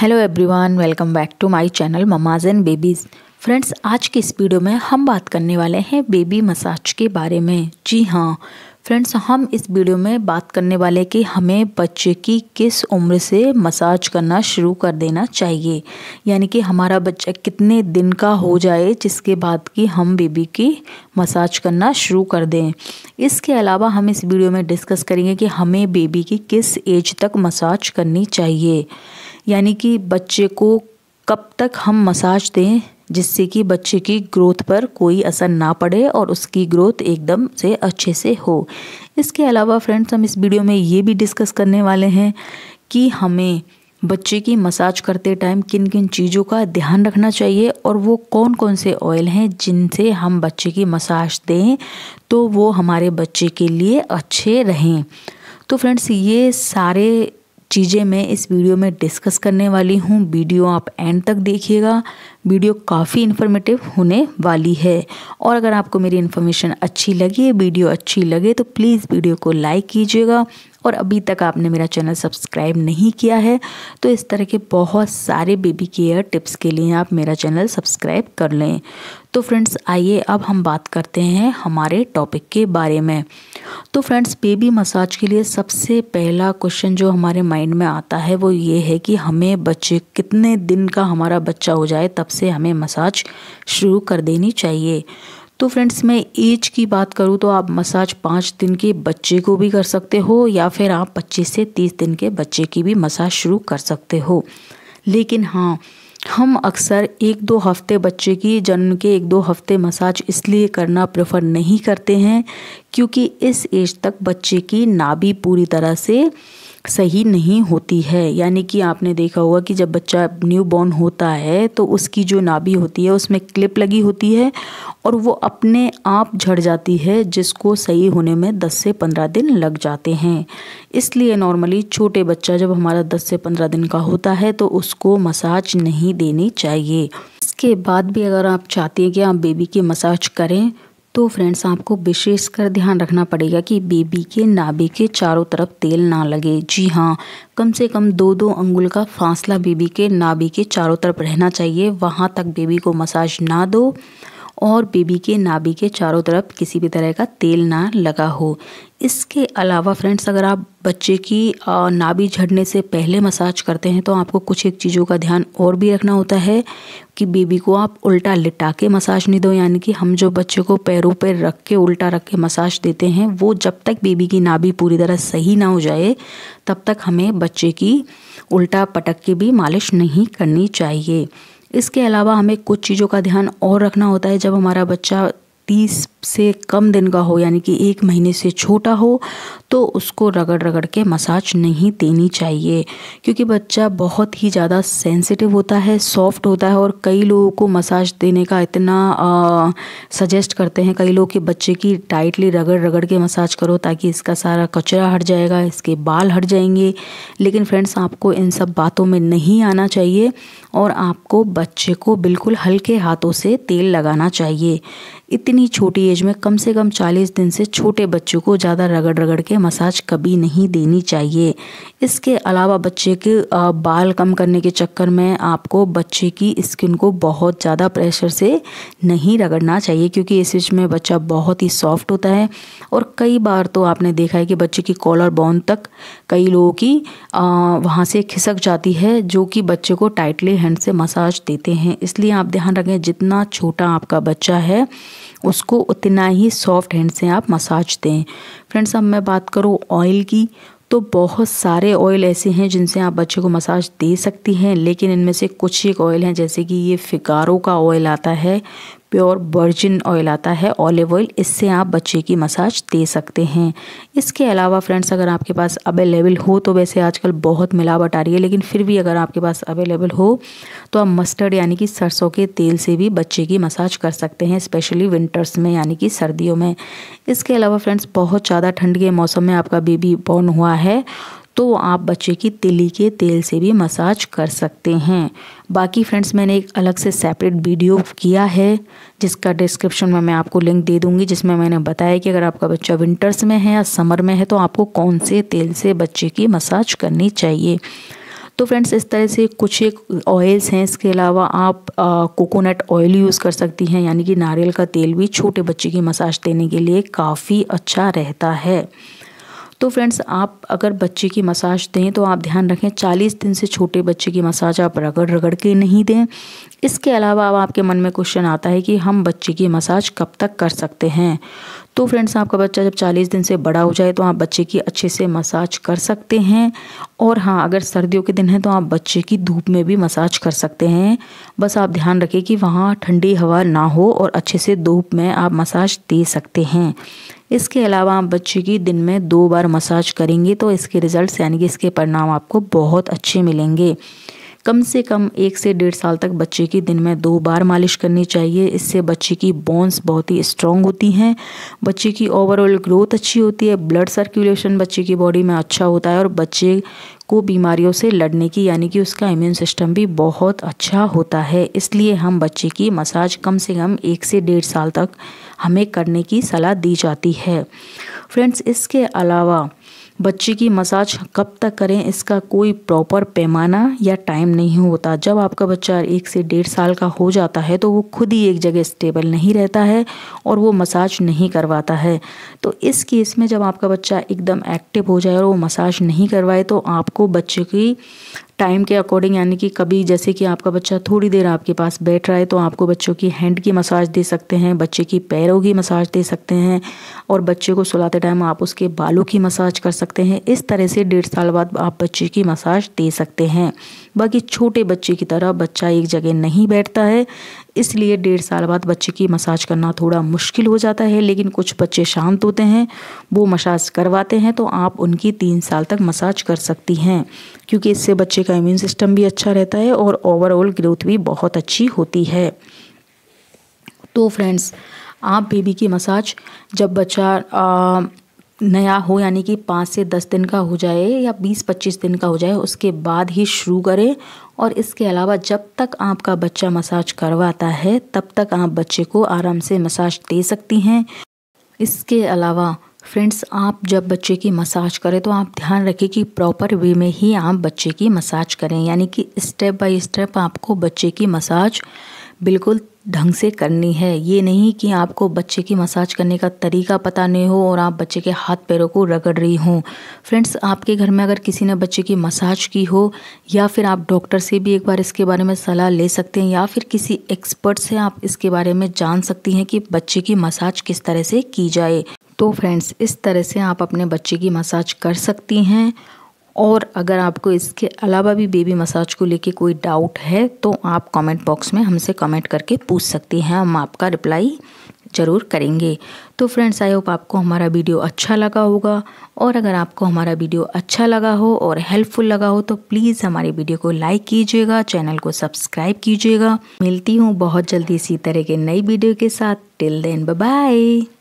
hello everyone welcome back to my channel mamas and babies friends आज के इस video में हम बात करने वाले हैं बेबी मसाज के बारे में जी हाँ फ्रेंड्स हम इस वीडियो में बात करने वाले कि हमें बच्चे की किस उम्र से मसाज करना शुरू कर देना चाहिए यानी कि हमारा बच्चा कितने दिन का हो जाए जिसके बाद कि हम बेबी की मसाज करना शुरू कर दें इसके अलावा हम इस वीडियो में डिस्कस करेंगे कि हमें बेबी की किस एज तक मसाज करनी चाहिए यानी कि बच्चे को कब तक हम मसाज दें जिससे कि बच्चे की ग्रोथ पर कोई असर ना पड़े और उसकी ग्रोथ एकदम से अच्छे से हो इसके अलावा फ्रेंड्स हम इस वीडियो में ये भी डिस्कस करने वाले हैं कि हमें बच्चे की मसाज करते टाइम किन किन चीज़ों का ध्यान रखना चाहिए और वो कौन कौन से ऑयल हैं जिनसे हम बच्चे की मसाज दें तो वो हमारे बच्चे के लिए अच्छे रहें तो फ्रेंड्स ये सारे चीज़ें मैं इस वीडियो में डिस्कस करने वाली हूँ वीडियो आप एंड तक देखिएगा वीडियो काफ़ी इन्फॉर्मेटिव होने वाली है और अगर आपको मेरी इन्फॉर्मेशन अच्छी लगी वीडियो अच्छी लगे तो प्लीज़ वीडियो को लाइक कीजिएगा और अभी तक आपने मेरा चैनल सब्सक्राइब नहीं किया है तो इस तरह के बहुत सारे बेबी केयर टिप्स के लिए आप मेरा चैनल सब्सक्राइब कर लें तो फ्रेंड्स आइए अब हम बात करते हैं हमारे टॉपिक के बारे में तो फ्रेंड्स बेबी मसाज के लिए सबसे पहला क्वेश्चन जो हमारे माइंड में आता है वो ये है कि हमें बच्चे कितने दिन का हमारा बच्चा हो जाए तब से हमें मसाज शुरू कर देनी चाहिए तो फ्रेंड्स मैं एज की बात करूँ तो आप मसाज पाँच दिन के बच्चे को भी कर सकते हो या फिर आप पच्चीस से तीस दिन के बच्चे की भी मसाज शुरू कर सकते हो लेकिन हाँ हम अक्सर एक दो हफ्ते बच्चे की जन्म के एक दो हफ्ते मसाज इसलिए करना प्रेफर नहीं करते हैं क्योंकि इस एज तक बच्चे की नाभि पूरी तरह से सही नहीं होती है यानी कि आपने देखा होगा कि जब बच्चा न्यू बॉर्न होता है तो उसकी जो नाभि होती है उसमें क्लिप लगी होती है और वो अपने आप झड़ जाती है जिसको सही होने में 10 से 15 दिन लग जाते हैं इसलिए नॉर्मली छोटे बच्चा जब हमारा 10 से 15 दिन का होता है तो उसको मसाज नहीं देनी चाहिए इसके बाद भी अगर आप चाहते हैं कि आप बेबी की मसाज करें तो फ्रेंड्स आपको विशेष कर ध्यान रखना पड़ेगा कि बेबी के नाभि के चारों तरफ तेल ना लगे जी हाँ कम से कम दो दो अंगुल का फासला बेबी के नाभि के चारों तरफ रहना चाहिए वहाँ तक बेबी को मसाज ना दो और बेबी के नाभि के चारों तरफ किसी भी तरह का तेल ना लगा हो इसके अलावा फ्रेंड्स अगर आप बच्चे की नाभि झड़ने से पहले मसाज करते हैं तो आपको कुछ एक चीज़ों का ध्यान और भी रखना होता है कि बेबी को आप उल्टा लिटा के मसाज नहीं दो यानी कि हम जो बच्चे को पैरों पर रख के उल्टा रख के मसाज देते हैं वो जब तक बेबी की नाभि पूरी तरह सही ना हो जाए तब तक हमें बच्चे की उल्टा पटक के भी मालिश नहीं करनी चाहिए इसके अलावा हमें कुछ चीज़ों का ध्यान और रखना होता है जब हमारा बच्चा तीस से कम दिन का हो यानी कि एक महीने से छोटा हो तो उसको रगड़ रगड़ के मसाज नहीं देनी चाहिए क्योंकि बच्चा बहुत ही ज़्यादा सेंसिटिव होता है सॉफ्ट होता है और कई लोगों को मसाज देने का इतना सजेस्ट करते हैं कई लोग कि बच्चे की टाइटली रगड़ रगड़ के मसाज करो ताकि इसका सारा कचरा हट जाएगा इसके बाल हट जाएंगे लेकिन फ्रेंड्स आपको इन सब बातों में नहीं आना चाहिए और आपको बच्चे को बिल्कुल हल्के हाथों से तेल लगाना चाहिए इतनी छोटी एज में कम से कम चालीस दिन से छोटे बच्चों को ज़्यादा रगड़ रगड़ के मसाज कभी नहीं देनी चाहिए इसके अलावा बच्चे के बाल कम करने के चक्कर में आपको बच्चे की स्किन को बहुत ज़्यादा प्रेशर से नहीं रगड़ना चाहिए क्योंकि इस एज में बच्चा बहुत ही सॉफ्ट होता है और कई बार तो आपने देखा है कि बच्चे की कॉलर बॉन तक कई लोगों की वहाँ से खिसक जाती है जो कि बच्चे को टाइटली हैंड से मसाज देते हैं इसलिए आप ध्यान रखें जितना छोटा आपका बच्चा है उसको उतना ही सॉफ्ट हैंड से आप मसाज दें फ्रेंड्स अब मैं बात करूँ ऑयल की तो बहुत सारे ऑयल ऐसे हैं जिनसे आप बच्चे को मसाज दे सकती हैं लेकिन इनमें से कुछ एक ऑयल हैं जैसे कि ये फिकारो का ऑयल आता है प्योर वर्जिन ऑयल आता है ऑलिव ऑयल इससे आप बच्चे की मसाज दे सकते हैं इसके अलावा फ्रेंड्स अगर आपके पास अवेलेबल हो तो वैसे आजकल बहुत मिलावट आ रही है लेकिन फिर भी अगर आपके पास अवेलेबल हो तो आप मस्टर्ड यानी कि सरसों के तेल से भी बच्चे की मसाज कर सकते हैं स्पेशली विंटर्स में यानी कि सर्दियों में इसके अलावा फ्रेंड्स बहुत ज़्यादा ठंड के मौसम में आपका बेबी बॉर्न हुआ है तो आप बच्चे की तिली के तेल से भी मसाज कर सकते हैं बाकी फ्रेंड्स मैंने एक अलग से सेपरेट वीडियो किया है जिसका डिस्क्रिप्शन में मैं आपको लिंक दे दूंगी जिसमें मैंने बताया कि अगर आपका बच्चा विंटर्स में है या समर में है तो आपको कौन से तेल से बच्चे की मसाज करनी चाहिए तो फ्रेंड्स इस तरह से कुछ एक ऑयल्स हैं इसके अलावा आप कोकोनट ऑयल यूज़ कर सकती हैं यानी कि नारियल का तेल भी छोटे बच्चे की मसाज देने के लिए काफ़ी अच्छा रहता है तो फ्रेंड्स आप अगर बच्चे की मसाज दें तो आप ध्यान रखें चालीस दिन से छोटे बच्चे की मसाज आप रगड़ रगड़ के नहीं दें इसके अलावा अब आपके मन में क्वेश्चन आता है कि हम बच्चे की मसाज कब तक कर सकते हैं तो फ्रेंड्स आपका बच्चा जब 40 दिन से बड़ा हो जाए तो आप बच्चे की अच्छे से मसाज कर सकते हैं और हाँ अगर सर्दियों के दिन हैं तो आप बच्चे की धूप में भी मसाज कर सकते हैं बस आप ध्यान रखें कि वहाँ ठंडी हवा ना हो और अच्छे से धूप में आप मसाज दे सकते हैं इसके अलावा आप बच्चे की दिन में दो बार मसाज करेंगे तो इसके रिज़ल्ट यानी कि इसके परिणाम आपको बहुत अच्छे मिलेंगे कम से कम एक से डेढ़ साल तक बच्चे की दिन में दो बार मालिश करनी चाहिए इससे बच्चे की बोन्स बहुत ही स्ट्रॉन्ग होती हैं बच्चे की ओवरऑल ग्रोथ अच्छी होती है ब्लड सर्कुलेशन बच्चे की बॉडी में अच्छा होता है और बच्चे को बीमारियों से लड़ने की यानी कि उसका इम्यून सिस्टम भी बहुत अच्छा होता है इसलिए हम बच्चे की मसाज कम से कम एक से डेढ़ साल तक हमें करने की सलाह दी जाती है फ्रेंड्स इसके अलावा बच्चे की मसाज कब तक करें इसका कोई प्रॉपर पैमाना या टाइम नहीं होता जब आपका बच्चा एक से डेढ़ साल का हो जाता है तो वो खुद ही एक जगह स्टेबल नहीं रहता है और वो मसाज नहीं करवाता है तो इस केस में जब आपका बच्चा एकदम एक्टिव हो जाए और वो मसाज नहीं करवाए तो आपको बच्चे की टाइम के अकॉर्डिंग यानी कि कभी जैसे कि आपका बच्चा थोड़ी देर आपके पास बैठ रहा है तो आपको बच्चों की हैंड की मसाज दे सकते हैं बच्चे की पैरों की मसाज दे सकते हैं और बच्चे को सुलाते टाइम आप उसके बालों की मसाज कर सकते हैं इस तरह से डेढ़ साल बाद आप बच्चे की मसाज दे सकते हैं बाकी छोटे बच्चे की तरह बच्चा एक जगह नहीं बैठता है इसलिए डेढ़ साल बाद बच्चे की मसाज करना थोड़ा मुश्किल हो जाता है लेकिन कुछ बच्चे शांत होते हैं वो मसाज करवाते हैं तो आप उनकी तीन साल तक मसाज कर सकती हैं क्योंकि इससे बच्चे का इम्यून सिस्टम भी अच्छा रहता है और ओवरऑल ग्रोथ भी बहुत अच्छी होती है तो फ्रेंड्स आप बेबी की मसाज जब बच्चा आ, नया हो यानी कि पाँच से दस दिन का हो जाए या बीस पच्चीस दिन का हो जाए उसके बाद ही शुरू करें और इसके अलावा जब तक आपका बच्चा मसाज करवाता है तब तक आप बच्चे को आराम से मसाज दे सकती हैं इसके अलावा फ्रेंड्स आप जब बच्चे की मसाज करें तो आप ध्यान रखें कि प्रॉपर वे में ही आप बच्चे की मसाज करें यानी कि स्टेप बाय स्टेप आपको बच्चे की मसाज बिल्कुल ढंग से करनी है ये नहीं कि आपको बच्चे की मसाज करने का तरीका पता नहीं हो और आप बच्चे के हाथ पैरों को रगड़ रही हो फ्रेंड्स आपके घर में अगर किसी ने बच्चे की मसाज की हो या फिर आप डॉक्टर से भी एक बार इसके बारे में सलाह ले सकते हैं या फिर किसी एक्सपर्ट से आप इसके बारे में जान सकती हैं कि बच्चे की मसाज किस तरह से की जाए तो फ्रेंड्स इस तरह से आप अपने बच्चे की मसाज कर सकती हैं और अगर आपको इसके अलावा भी बेबी मसाज को लेके कोई डाउट है तो आप कमेंट बॉक्स में हमसे कमेंट करके पूछ सकती हैं हम आपका रिप्लाई ज़रूर करेंगे तो फ्रेंड्स आई होप आपको हमारा वीडियो अच्छा लगा होगा और अगर आपको हमारा वीडियो अच्छा लगा हो और हेल्पफुल लगा हो तो प्लीज़ हमारे वीडियो को लाइक कीजिएगा चैनल को सब्सक्राइब कीजिएगा मिलती हूँ बहुत जल्दी इसी तरह के नई वीडियो के साथ टिल देन बाय